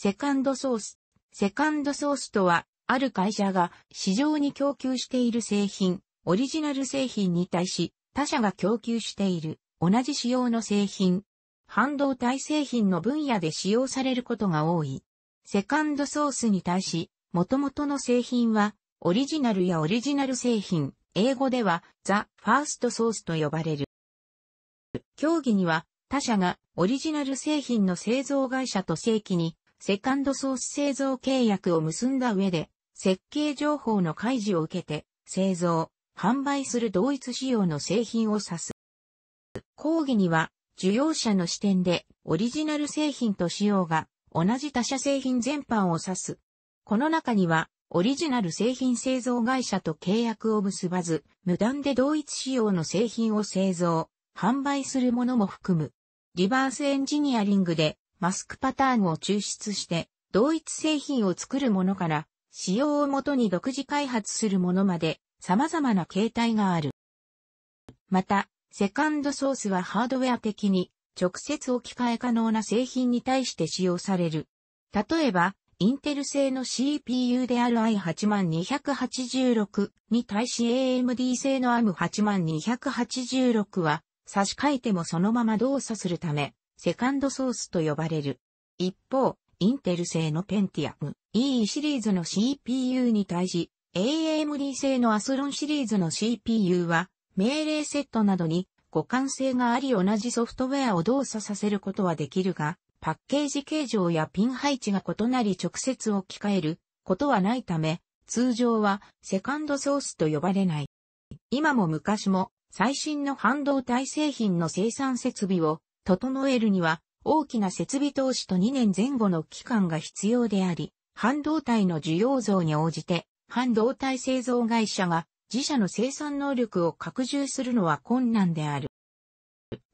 セカンドソース。セカンドソースとは、ある会社が市場に供給している製品、オリジナル製品に対し、他社が供給している同じ仕様の製品、半導体製品の分野で使用されることが多い。セカンドソースに対し、元々の製品は、オリジナルやオリジナル製品、英語では、ザ・ファーストソースと呼ばれる。競技には、他社がオリジナル製品の製造会社と正規にセカンドソース製造契約を結んだ上で、設計情報の開示を受けて、製造、販売する同一仕様の製品を指す。講義には、需要者の視点で、オリジナル製品と仕様が、同じ他社製品全般を指す。この中には、オリジナル製品製造会社と契約を結ばず、無断で同一仕様の製品を製造、販売するものも含む。リバースエンジニアリングでマスクパターンを抽出して、同一製品を作るものから、仕様をもとに独自開発するものまで、様々な形態がある。また、セカンドソースはハードウェア的に、直接置き換え可能な製品に対して使用される。例えば、インテル製の CPU である i8286 に対し AMD 製の ARM8286 は差し替えてもそのまま動作するため、セカンドソースと呼ばれる。一方、インテル製のペンティアム E シリーズの CPU に対し、AMD 製のアスロンシリーズの CPU は、命令セットなどに互換性があり同じソフトウェアを動作させることはできるが、パッケージ形状やピン配置が異なり直接置き換えることはないため、通常はセカンドソースと呼ばれない。今も昔も最新の半導体製品の生産設備を整えるには、大きな設備投資と2年前後の期間が必要であり、半導体の需要増に応じて、半導体製造会社が自社の生産能力を拡充するのは困難である。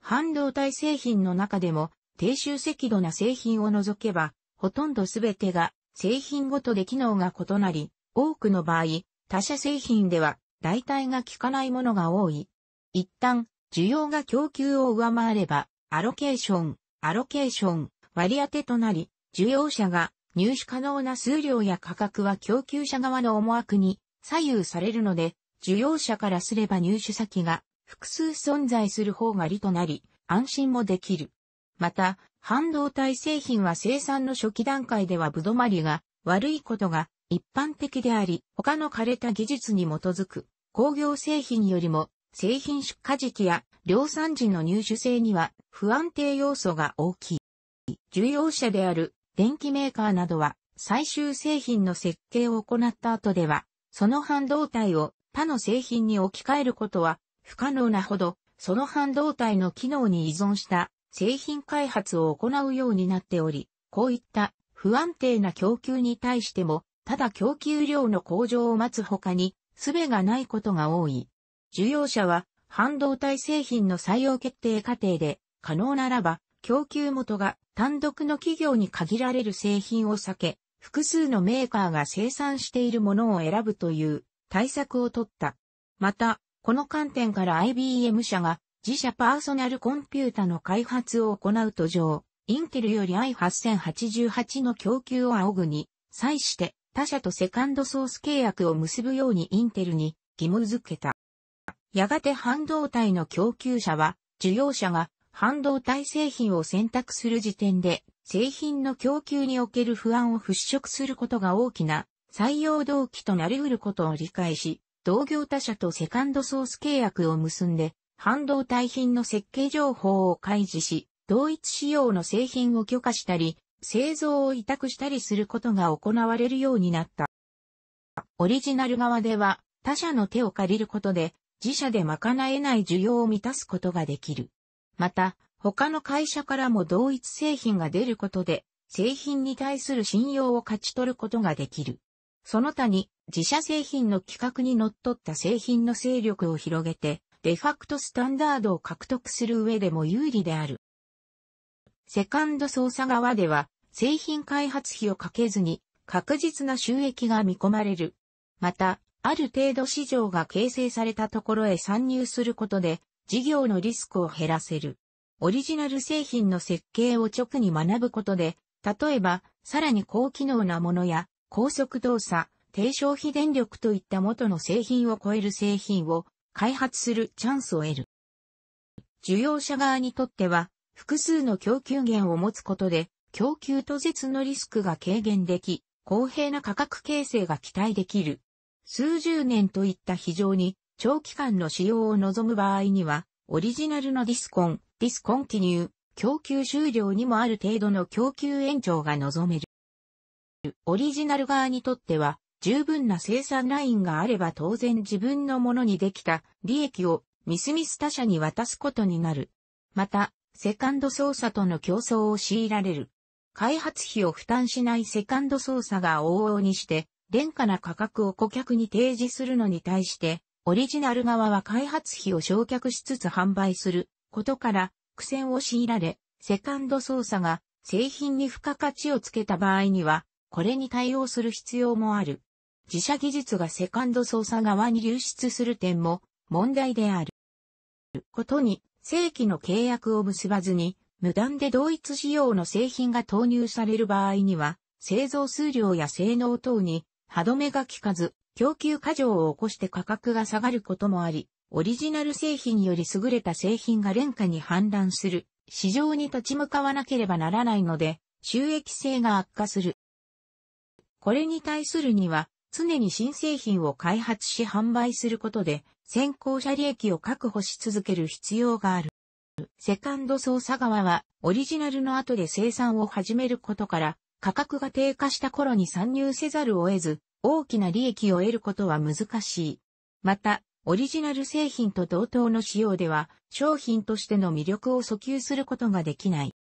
半導体製品の中でも、低周積度な製品を除けば、ほとんど全てが製品ごとで機能が異なり、多くの場合、他社製品では代替が効かないものが多い。一旦、需要が供給を上回れば、アロケーション、アロケーション、割り当てとなり、需要者が入手可能な数量や価格は供給者側の思惑に左右されるので、需要者からすれば入手先が複数存在する方が利となり、安心もできる。また、半導体製品は生産の初期段階ではぶどまりが悪いことが一般的であり、他の枯れた技術に基づく工業製品よりも製品出荷時期や量産時の入手性には不安定要素が大きい。需要者である電気メーカーなどは最終製品の設計を行った後では、その半導体を他の製品に置き換えることは不可能なほど、その半導体の機能に依存した製品開発を行うようになっており、こういった不安定な供給に対しても、ただ供給量の向上を待つ他に、術がないことが多い。需要者は半導体製品の採用決定過程で可能ならば、供給元が単独の企業に限られる製品を避け、複数のメーカーが生産しているものを選ぶという対策を取った。また、この観点から IBM 社が自社パーソナルコンピュータの開発を行う途上、インテルより i8088 の供給を仰ぐに、際して他社とセカンドソース契約を結ぶようにインテルに義務付けた。やがて半導体の供給者は、需要者が半導体製品を選択する時点で、製品の供給における不安を払拭することが大きな採用動機となり得ることを理解し、同業他社とセカンドソース契約を結んで、半導体品の設計情報を開示し、同一仕様の製品を許可したり、製造を委託したりすることが行われるようになった。オリジナル側では他社の手を借りることで自社で賄えない需要を満たすことができる。また、他の会社からも同一製品が出ることで、製品に対する信用を勝ち取ることができる。その他に、自社製品の規格にのっとった製品の勢力を広げて、デファクトスタンダードを獲得する上でも有利である。セカンド操作側では、製品開発費をかけずに、確実な収益が見込まれる。また、ある程度市場が形成されたところへ参入することで、事業のリスクを減らせる。オリジナル製品の設計を直に学ぶことで、例えば、さらに高機能なものや、高速動作、低消費電力といった元の製品を超える製品を開発するチャンスを得る。需要者側にとっては、複数の供給源を持つことで、供給途絶のリスクが軽減でき、公平な価格形成が期待できる。数十年といった非常に長期間の使用を望む場合には、オリジナルのディスコン、ディスコンティニュー、供給終了にもある程度の供給延長が望める。オリジナル側にとっては、十分な生産ラインがあれば当然自分のものにできた利益をミスミス他社に渡すことになる。また、セカンド操作との競争を強いられる。開発費を負担しないセカンド操作が往々にして廉価な価格を顧客に提示するのに対して、オリジナル側は開発費を焼却しつつ販売することから苦戦を強いられ、セカンド操作が製品に付加価値をつけた場合には、これに対応する必要もある。自社技術がセカンド操作側に流出する点も問題である。ことに、正規の契約を結ばずに、無断で同一仕様の製品が投入される場合には、製造数量や性能等に歯止めが効かず、供給過剰を起こして価格が下がることもあり、オリジナル製品より優れた製品が廉価に氾濫する、市場に立ち向かわなければならないので、収益性が悪化する。これに対するには、常に新製品を開発し販売することで、先行者利益を確保し続ける必要がある。セカンド操作側は、オリジナルの後で生産を始めることから、価格が低下した頃に参入せざるを得ず、大きな利益を得ることは難しい。また、オリジナル製品と同等の仕様では、商品としての魅力を訴求することができない。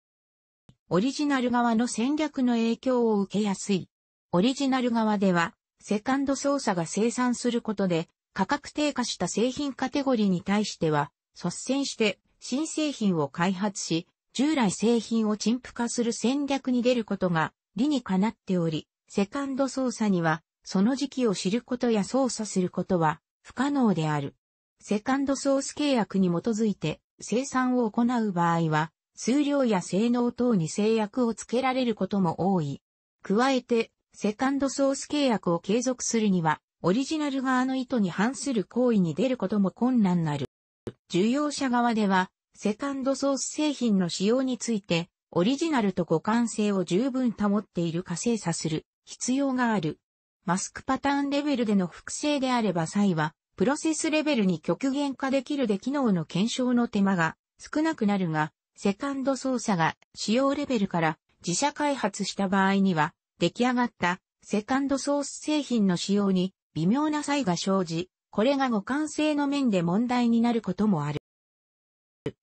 オリジナル側の戦略の影響を受けやすい。オリジナル側では、セカンド操作が生産することで、価格低下した製品カテゴリーに対しては、率先して新製品を開発し、従来製品を陳腐化する戦略に出ることが理にかなっており、セカンド操作には、その時期を知ることや操作することは不可能である。セカンドソース契約に基づいて生産を行う場合は、数量や性能等に制約をつけられることも多い。加えて、セカンドソース契約を継続するには、オリジナル側の意図に反する行為に出ることも困難なる。需要者側では、セカンドソース製品の使用について、オリジナルと互換性を十分保っているか精査する必要がある。マスクパターンレベルでの複製であれば際は、プロセスレベルに極限化できるで機能の検証の手間が少なくなるが、セカンド操作が使用レベルから自社開発した場合には、出来上がったセカンドソース製品の使用に微妙な差異が生じ、これが互換性の面で問題になることもある。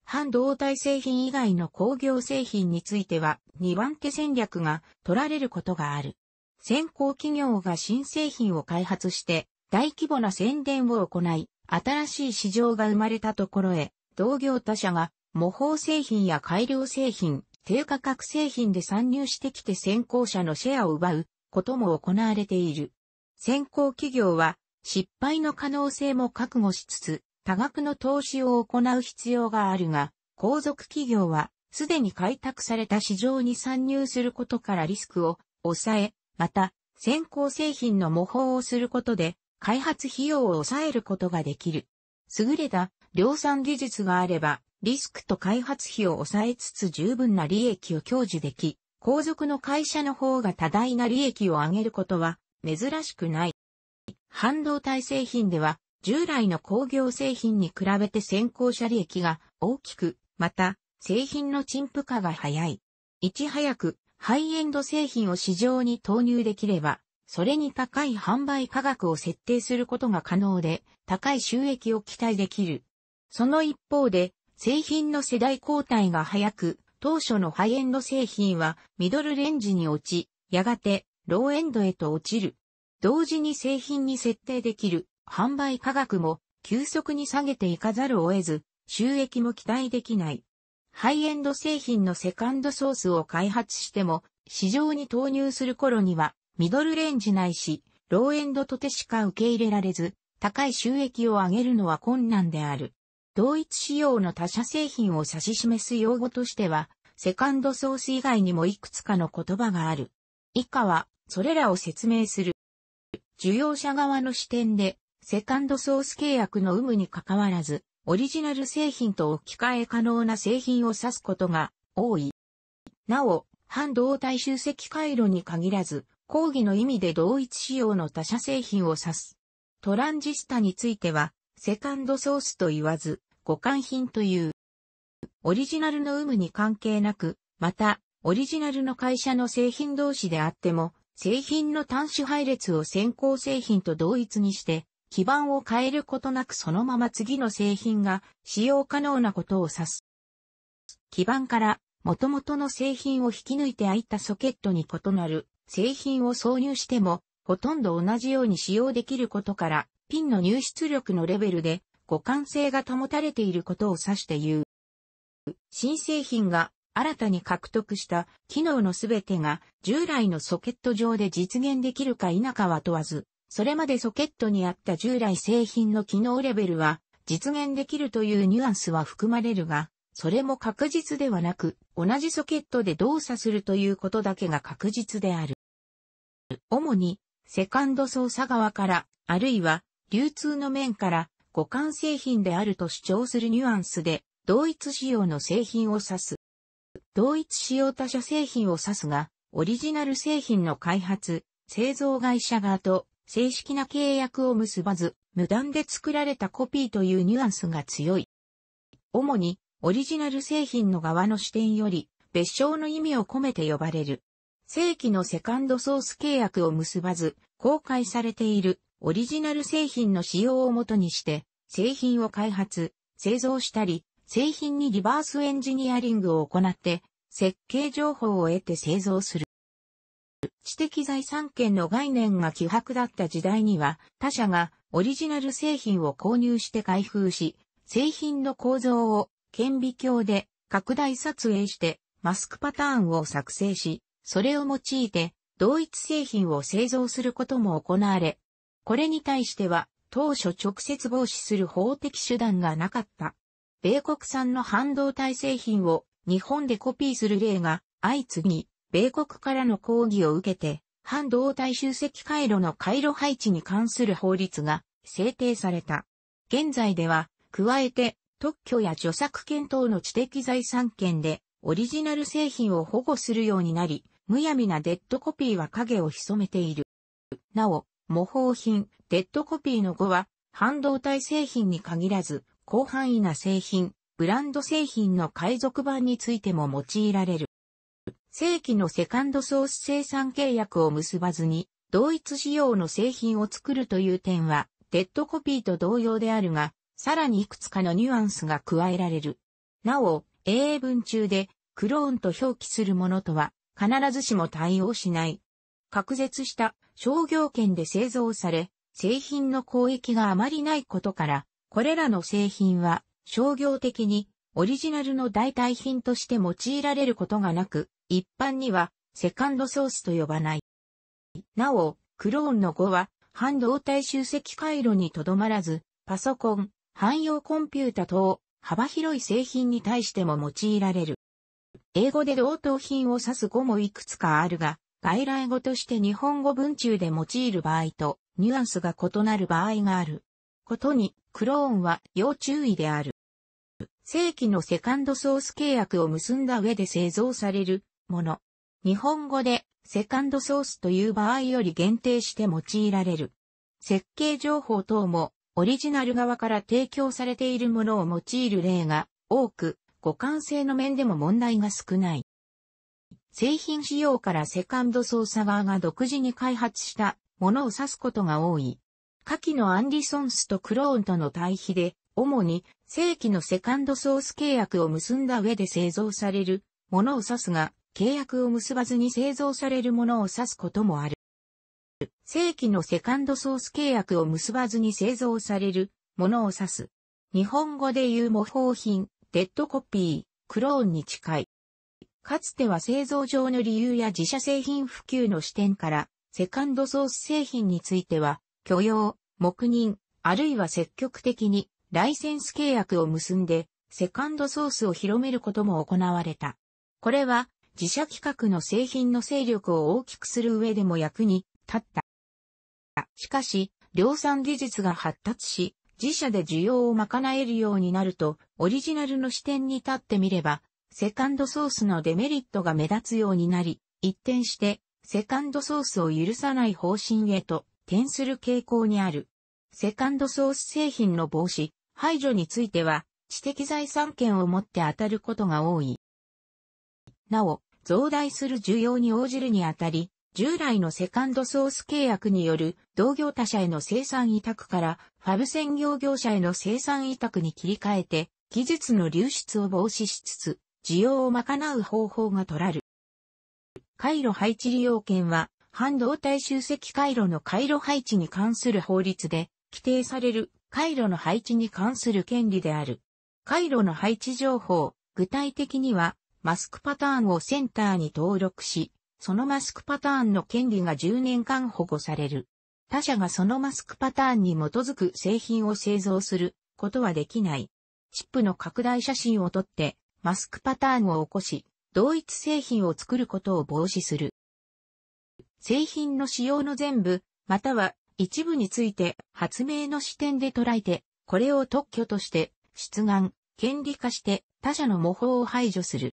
半導体製品以外の工業製品については2番手戦略が取られることがある。先行企業が新製品を開発して大規模な宣伝を行い、新しい市場が生まれたところへ、同業他社が模倣製品や改良製品、低価格製品で参入してきて先行者のシェアを奪うことも行われている。先行企業は失敗の可能性も覚悟しつつ、多額の投資を行う必要があるが、皇族企業は、すでに開拓された市場に参入することからリスクを抑え、また、先行製品の模倣をすることで、開発費用を抑えることができる。優れた量産技術があれば、リスクと開発費を抑えつつ十分な利益を享受でき、後続の会社の方が多大な利益を上げることは珍しくない。半導体製品では従来の工業製品に比べて先行者利益が大きく、また、製品の陳腐化が早い。いち早く、ハイエンド製品を市場に投入できれば、それに高い販売価格を設定することが可能で、高い収益を期待できる。その一方で、製品の世代交代が早く、当初のハイエンド製品はミドルレンジに落ち、やがてローエンドへと落ちる。同時に製品に設定できる販売価格も急速に下げていかざるを得ず、収益も期待できない。ハイエンド製品のセカンドソースを開発しても、市場に投入する頃には、ミドルレンジないし、ローエンドとてしか受け入れられず、高い収益を上げるのは困難である。同一仕様の他社製品を指し示す用語としては、セカンドソース以外にもいくつかの言葉がある。以下は、それらを説明する。需要者側の視点で、セカンドソース契約の有無に関わらず、オリジナル製品と置き換え可能な製品を指すことが多い。なお、半導体集積回路に限らず、講義の意味で同一仕様の他社製品を指す。トランジスタについては、セカンドソースと言わず、互換品という。オリジナルの有無に関係なく、また、オリジナルの会社の製品同士であっても、製品の端子配列を先行製品と同一にして、基板を変えることなくそのまま次の製品が使用可能なことを指す。基板から元々の製品を引き抜いて空いたソケットに異なる製品を挿入してもほとんど同じように使用できることからピンの入出力のレベルで互換性が保たれていることを指して言う。新製品が新たに獲得した機能のすべてが従来のソケット上で実現できるか否かは問わず、それまでソケットにあった従来製品の機能レベルは実現できるというニュアンスは含まれるが、それも確実ではなく、同じソケットで動作するということだけが確実である。主に、セカンド操作側から、あるいは、流通の面から、互換製品であると主張するニュアンスで、同一仕様の製品を指す。同一仕様他社製品を指すが、オリジナル製品の開発、製造会社側と正式な契約を結ばず、無断で作られたコピーというニュアンスが強い。主に、オリジナル製品の側の視点より、別称の意味を込めて呼ばれる。正規のセカンドソース契約を結ばず、公開されているオリジナル製品の使用をもとにして、製品を開発、製造したり、製品にリバースエンジニアリングを行って、設計情報を得て製造する。知的財産権の概念が希薄だった時代には、他社がオリジナル製品を購入して開封し、製品の構造を顕微鏡で拡大撮影してマスクパターンを作成し、それを用いて同一製品を製造することも行われ、これに対しては当初直接防止する法的手段がなかった。米国産の半導体製品を日本でコピーする例が相次ぎ、米国からの抗議を受けて、半導体集積回路の回路配置に関する法律が制定された。現在では、加えて特許や著作権等の知的財産権でオリジナル製品を保護するようになり、むやみなデッドコピーは影を潜めている。なお、模倣品、デッドコピーの語は、半導体製品に限らず、広範囲な製品、ブランド製品の海賊版についても用いられる。正規のセカンドソース生産契約を結ばずに、同一仕様の製品を作るという点は、デッドコピーと同様であるが、さらにいくつかのニュアンスが加えられる。なお、英文中で、クローンと表記するものとは、必ずしも対応しない。隔絶した商業圏で製造され、製品の交易があまりないことから、これらの製品は商業的にオリジナルの代替品として用いられることがなく、一般にはセカンドソースと呼ばない。なお、クローンの語は半導体集積回路にとどまらず、パソコン、汎用コンピュータ等、幅広い製品に対しても用いられる。英語で同等品を指す語もいくつかあるが、外来語として日本語文中で用いる場合と、ニュアンスが異なる場合がある。ことに、クローンは要注意である。正規のセカンドソース契約を結んだ上で製造されるもの。日本語で、セカンドソースという場合より限定して用いられる。設計情報等も、オリジナル側から提供されているものを用いる例が多く、互換性の面でも問題が少ない。製品仕様からセカンド操作側が独自に開発したものを指すことが多い。下記のアンリソンスとクローンとの対比で、主に正規のセカンドソース契約を結んだ上で製造されるものを指すが、契約を結ばずに製造されるものを指すこともある。正規のセカンドソース契約を結ばずに製造されるものを指す。日本語で言う模倣品、デッドコピー、クローンに近い。かつては製造上の理由や自社製品普及の視点から、セカンドソース製品については、許容、黙認、あるいは積極的にライセンス契約を結んで、セカンドソースを広めることも行われた。これは、自社企画の製品の勢力を大きくする上でも役に立った。しかし、量産技術が発達し、自社で需要を賄えるようになると、オリジナルの視点に立ってみれば、セカンドソースのデメリットが目立つようになり、一転して、セカンドソースを許さない方針へと転する傾向にある。セカンドソース製品の防止、排除については、知的財産権を持って当たることが多い。なお、増大する需要に応じるにあたり、従来のセカンドソース契約による同業他社への生産委託からファブ専業業者への生産委託に切り替えて技術の流出を防止しつつ需要を賄う方法が取られる。回路配置利用権は半導体集積回路の回路配置に関する法律で規定される回路の配置に関する権利である。回路の配置情報、具体的にはマスクパターンをセンターに登録し、そのマスクパターンの権利が10年間保護される。他社がそのマスクパターンに基づく製品を製造することはできない。チップの拡大写真を撮ってマスクパターンを起こし、同一製品を作ることを防止する。製品の使用の全部、または一部について発明の視点で捉えて、これを特許として出願、権利化して他社の模倣を排除する。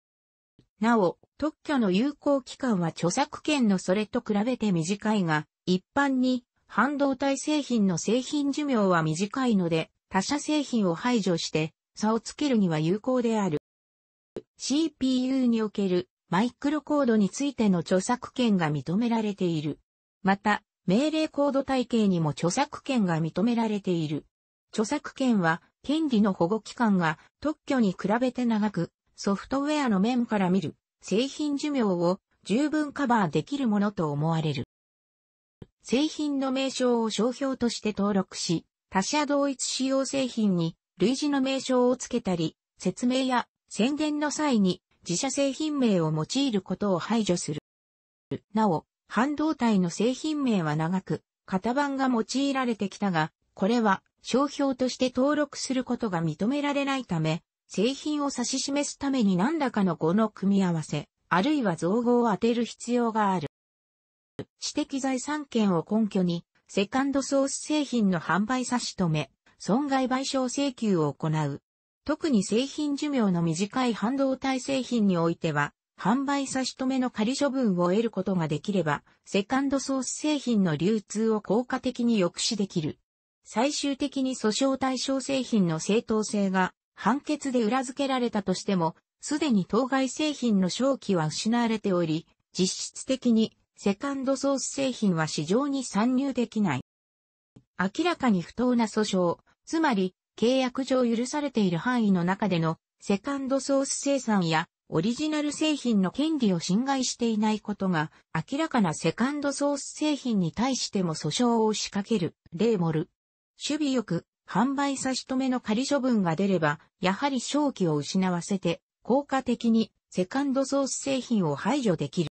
なお、特許の有効期間は著作権のそれと比べて短いが、一般に半導体製品の製品寿命は短いので、他社製品を排除して差をつけるには有効である。CPU におけるマイクロコードについての著作権が認められている。また、命令コード体系にも著作権が認められている。著作権は権利の保護期間が特許に比べて長く、ソフトウェアの面から見る製品寿命を十分カバーできるものと思われる。製品の名称を商標として登録し、他社同一使用製品に類似の名称を付けたり、説明や宣伝の際に自社製品名を用いることを排除する。なお、半導体の製品名は長く、型番が用いられてきたが、これは商標として登録することが認められないため、製品を指し示すために何らかの語の組み合わせ、あるいは造語を当てる必要がある。知的財産権を根拠に、セカンドソース製品の販売差し止め、損害賠償請求を行う。特に製品寿命の短い半導体製品においては、販売差し止めの仮処分を得ることができれば、セカンドソース製品の流通を効果的に抑止できる。最終的に訴訟対象製品の正当性が判決で裏付けられたとしても、すでに当該製品の正規は失われており、実質的にセカンドソース製品は市場に参入できない。明らかに不当な訴訟、つまり契約上許されている範囲の中でのセカンドソース生産やオリジナル製品の権利を侵害していないことが明らかなセカンドソース製品に対しても訴訟を仕掛ける、レーモル。守備よく販売差し止めの仮処分が出れば、やはり正気を失わせて、効果的にセカンドソース製品を排除できる。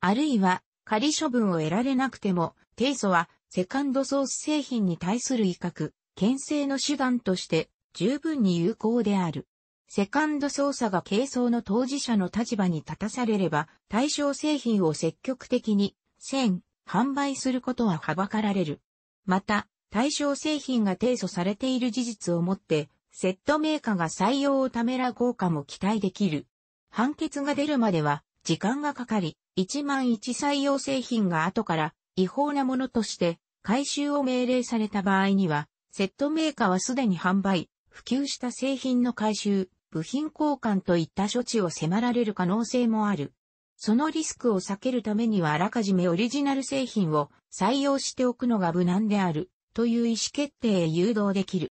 あるいは、仮処分を得られなくても、提訴はセカンドソース製品に対する威嚇、牽制の手段として十分に有効である。セカンド操作が軽装の当事者の立場に立たされれば、対象製品を積極的に、線、販売することははばかられる。また、対象製品が提訴されている事実をもって、セットメーカーが採用をためらう効果も期待できる。判決が出るまでは時間がかかり、1万1採用製品が後から違法なものとして回収を命令された場合には、セットメーカーはすでに販売、普及した製品の回収、部品交換といった処置を迫られる可能性もある。そのリスクを避けるためにはあらかじめオリジナル製品を採用しておくのが無難である。という意思決定へ誘導できる。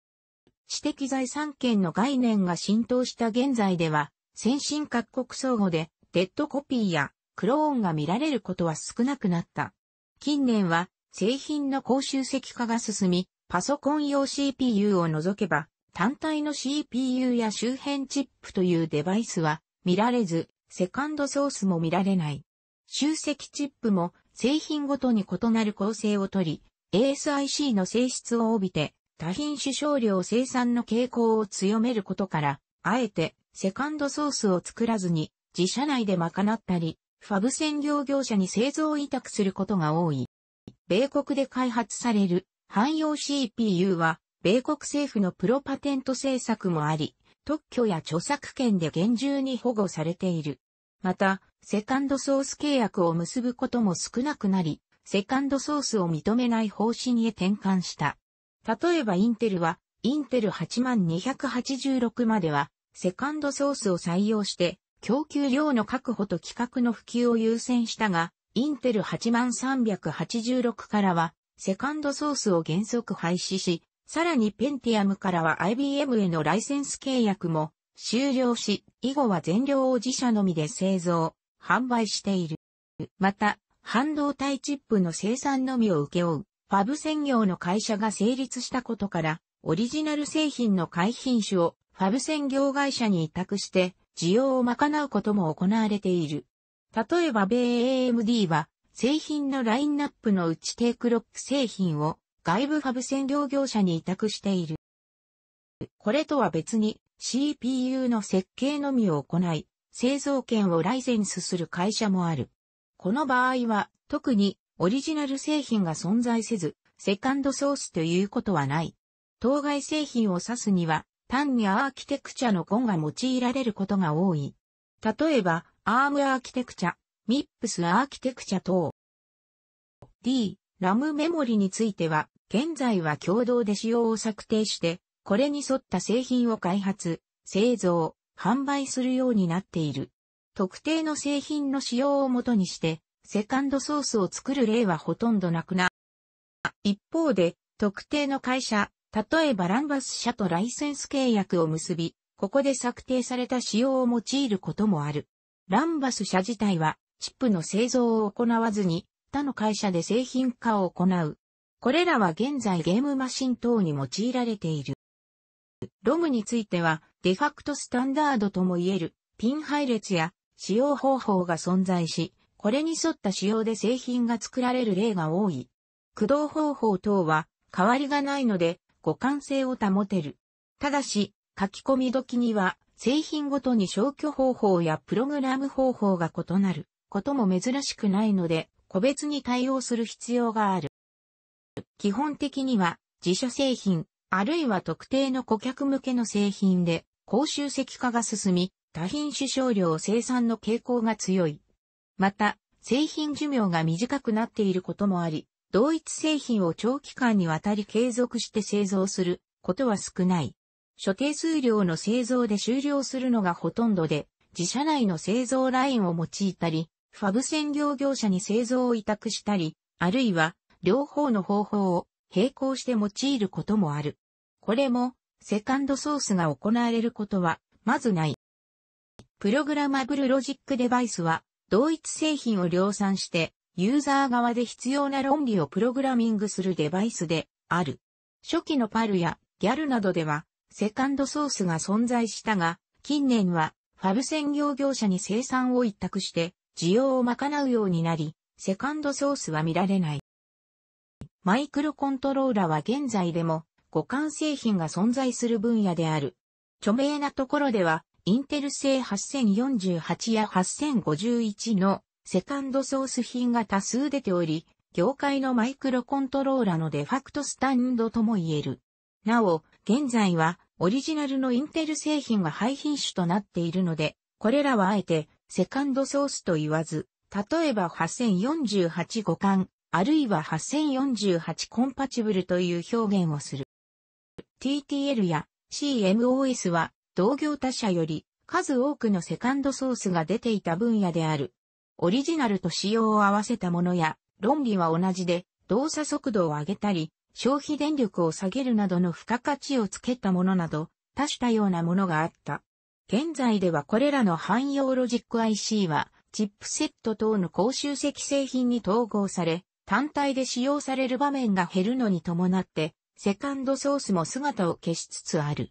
知的財産権の概念が浸透した現在では、先進各国相互でデッドコピーやクローンが見られることは少なくなった。近年は製品の高集積化が進み、パソコン用 CPU を除けば、単体の CPU や周辺チップというデバイスは見られず、セカンドソースも見られない。集積チップも製品ごとに異なる構成をとり、ASIC の性質を帯びて多品種少量生産の傾向を強めることから、あえてセカンドソースを作らずに自社内で賄ったり、ファブ専業業者に製造委託することが多い。米国で開発される汎用 CPU は、米国政府のプロパテント政策もあり、特許や著作権で厳重に保護されている。また、セカンドソース契約を結ぶことも少なくなり、セカンドソースを認めない方針へ転換した。例えばインテルは、インテル8286までは、セカンドソースを採用して、供給量の確保と規格の普及を優先したが、インテル8386からは、セカンドソースを原則廃止し、さらにペンティアムからは IBM へのライセンス契約も終了し、以後は全量を自社のみで製造、販売している。また、半導体チップの生産のみを請け負う、ファブ専業の会社が成立したことから、オリジナル製品の改品種をファブ専業会社に委託して、需要を賄うことも行われている。例えば米 AMD は、製品のラインナップのうちテイクロック製品を外部ファブ専業業者に委託している。これとは別に CPU の設計のみを行い、製造権をライセンスする会社もある。この場合は、特にオリジナル製品が存在せず、セカンドソースということはない。当該製品を指すには、単にアーキテクチャの根が用いられることが多い。例えば、アームアーキテクチャ、ミッ p スアーキテクチャ等。D、ラムメモリについては、現在は共同で仕様を策定して、これに沿った製品を開発、製造、販売するようになっている。特定の製品の使用をもとにして、セカンドソースを作る例はほとんどなくな。一方で、特定の会社、例えばランバス社とライセンス契約を結び、ここで策定された仕様を用いることもある。ランバス社自体は、チップの製造を行わずに、他の会社で製品化を行う。これらは現在ゲームマシン等に用いられている。ロムについては、デファクトスタンダードとも言える、ピン配列や使用方法が存在し、これに沿った仕様で製品が作られる例が多い。駆動方法等は変わりがないので互換性を保てる。ただし、書き込み時には製品ごとに消去方法やプログラム方法が異なることも珍しくないので、個別に対応する必要がある。基本的には自社製品、あるいは特定の顧客向けの製品で、高集積化が進み、多品種少量生産の傾向が強い。また、製品寿命が短くなっていることもあり、同一製品を長期間にわたり継続して製造することは少ない。所定数量の製造で終了するのがほとんどで、自社内の製造ラインを用いたり、ファブ専業業者に製造を委託したり、あるいは両方の方法を並行して用いることもある。これも、セカンドソースが行われることは、まずない。プログラマブルロジックデバイスは、同一製品を量産して、ユーザー側で必要な論理をプログラミングするデバイスである。初期のパルやギャルなどでは、セカンドソースが存在したが、近年は、ファブ専業業者に生産を一択して、需要を賄うようになり、セカンドソースは見られない。マイクロコントローラは現在でも、互換製品が存在する分野である。著名なところでは、インテル製8048や8051のセカンドソース品が多数出ており、業界のマイクロコントローラのデファクトスタンドとも言える。なお、現在はオリジナルのインテル製品が廃品種となっているので、これらはあえてセカンドソースと言わず、例えば8048互換、あるいは8048コンパチブルという表現をする。TTL や CMOS は同業他社より数多くのセカンドソースが出ていた分野である。オリジナルと仕様を合わせたものや、論理は同じで、動作速度を上げたり、消費電力を下げるなどの付加価値をつけたものなど、多種多様なものがあった。現在ではこれらの汎用ロジック IC は、チップセット等の高集積製品に統合され、単体で使用される場面が減るのに伴って、セカンドソースも姿を消しつつある。